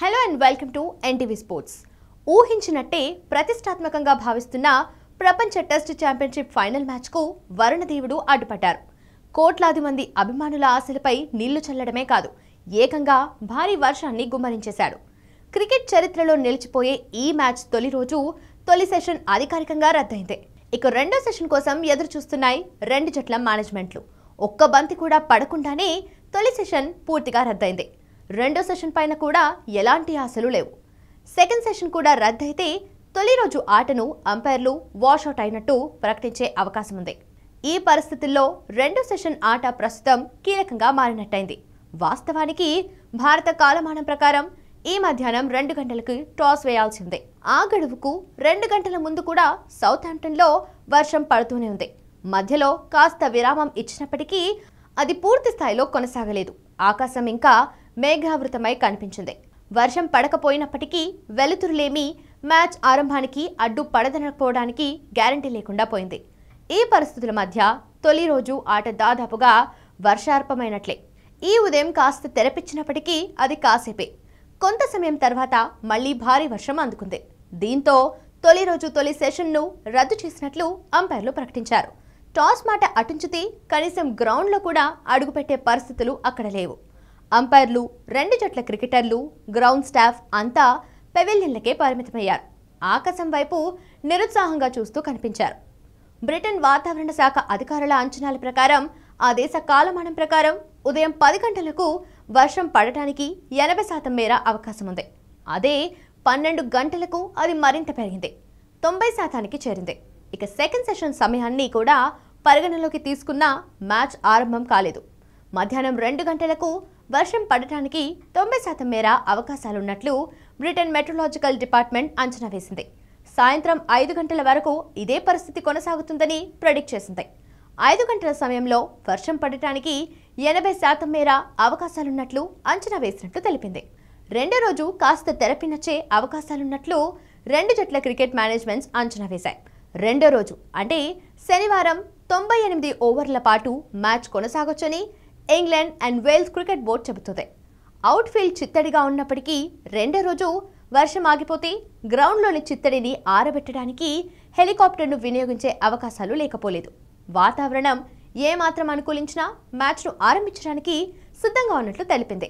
hello and welcome to NTV sports ఊహించినట్టే ప్రతిష్టాత్మకంగా భావిస్తున్న ప్రపంచ టెస్ట్ ఛాంపియన్షిప్ ఫైనల్ మ్యాచ్కు వరుణదేవుడు అడ్డుపడ్డారు కోట్లాది మంది అభిమానుల ఆశలపై నీళ్లు చల్లడమే కాదు ఏకంగా భారీ వర్షాన్ని గుమ్మరించేశాడు క్రికెట్ చరిత్రలో నిలిచిపోయే ఈ మ్యాచ్ తొలి రోజు తొలి సెషన్ అధికారికంగా రద్దయింది ఇక రెండో సెషన్ కోసం ఎదురు చూస్తున్నాయి రెండు జట్ల మేనేజ్మెంట్లు ఒక్క బంతి కూడా పడకుండానే తొలి సెషన్ పూర్తిగా రద్దయింది రెండో సెషన్ పైన కూడా ఎలాంటి ఆశలు లేవు సెకండ్ సెషన్ కూడా రద్దయితే తొలి రోజు ఆటను అంపైర్లు వాషౌట్ అయినట్టు ప్రకటించే అవకాశం ఉంది ఈ పరిస్థితుల్లో రెండో సెషన్ ఆట ప్రస్తుతం కీలకంగా మారినట్టయింది వాస్తవానికి భారత కాలమానం ప్రకారం ఈ మధ్యాహ్నం రెండు గంటలకు టాస్ వేయాల్సిందే ఆ గడువుకు రెండు గంటల ముందు కూడా సౌత్ లో వర్షం పడుతూనే ఉంది మధ్యలో కాస్త విరామం ఇచ్చినప్పటికీ అది పూర్తి స్థాయిలో కొనసాగలేదు ఆకాశం ఇంకా మేఘావృతమై కనిపించింది వర్షం పడకపోయినప్పటికీ వెలుతురులేమి మ్యాచ్ ఆరంభానికి అడ్డు పడదనకపోవడానికి గ్యారంటీ లేకుండా పోయింది ఈ పరిస్థితుల మధ్య తొలి రోజు ఆట దాదాపుగా వర్షార్పమైనట్లే ఈ ఉదయం కాస్త తెరపించినప్పటికీ అది కాసేపే కొంత సమయం తర్వాత మళ్లీ భారీ వర్షం అందుకుంది దీంతో తొలి రోజు తొలి సెషన్ను రద్దు చేసినట్లు అంపైర్లు ప్రకటించారు టాస్ మాట అటుంచితే కనీసం గ్రౌండ్లో కూడా అడుగుపెట్టే పరిస్థితులు అక్కడ లేవు అంపైర్లు రెండు జట్ల క్రికెటర్లు గ్రౌండ్ స్టాఫ్ అంతా పెవెలియన్లకే పరిమితమయ్యారు ఆకాశం వైపు నిరుత్సాహంగా చూస్తూ కనిపించారు బ్రిటన్ వాతావరణ శాఖ అధికారుల అంచనాల ప్రకారం ఆ దేశ కాలమానం ప్రకారం ఉదయం పది గంటలకు వర్షం పడటానికి ఎనభై శాతం మేర అవకాశం ఉంది అదే పన్నెండు గంటలకు అది మరింత పెరిగింది తొంభై శాతానికి చేరింది ఇక సెకండ్ సెషన్ సమయాన్ని కూడా పరిగణలోకి తీసుకున్న మ్యాచ్ ఆరంభం కాలేదు మధ్యాహ్నం రెండు గంటలకు వర్షం పడటానికి తొంభై శాతం మేర అవకాశాలున్నట్లు బ్రిటన్ మెట్రోలాజికల్ డిపార్ట్మెంట్ అంచనా వేసింది సాయంత్రం ఐదు గంటల వరకు ఇదే పరిస్థితి కొనసాగుతుందని ప్రెడిక్ట్ చేసింది ఐదు గంటల సమయంలో వర్షం పడటానికి ఎనభై శాతం మేర అవకాశాలున్నట్లు అంచనా వేసినట్లు తెలిపింది రెండో రోజు కాస్త నచ్చే అవకాశాలున్నట్లు రెండు జట్ల క్రికెట్ మేనేజ్మెంట్స్ అంచనా వేశాయి రెండో రోజు అంటే శనివారం తొంభై ఎనిమిది ఓవర్ల పాటు మ్యాచ్ కొనసాగొచ్చని England and Wales cricket board చెబుతుంది అవుట్ఫీల్డ్ చిత్తడిగా ఉన్నప్పటికీ రెండో రోజు వర్షం ఆగిపోతే గ్రౌండ్లోని చిత్తడిని ఆరబెట్టడానికి హెలికాప్టర్ను వినియోగించే అవకాశాలు లేకపోలేదు వాతావరణం ఏమాత్రం అనుకూలించినా మ్యాచ్ను ఆరంభించడానికి సిద్ధంగా ఉన్నట్లు తెలిపింది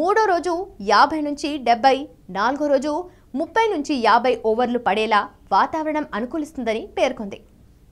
మూడో రోజు యాభై నుంచి డెబ్బై నాలుగో రోజు ముప్పై నుంచి యాభై ఓవర్లు పడేలా వాతావరణం అనుకూలిస్తుందని పేర్కొంది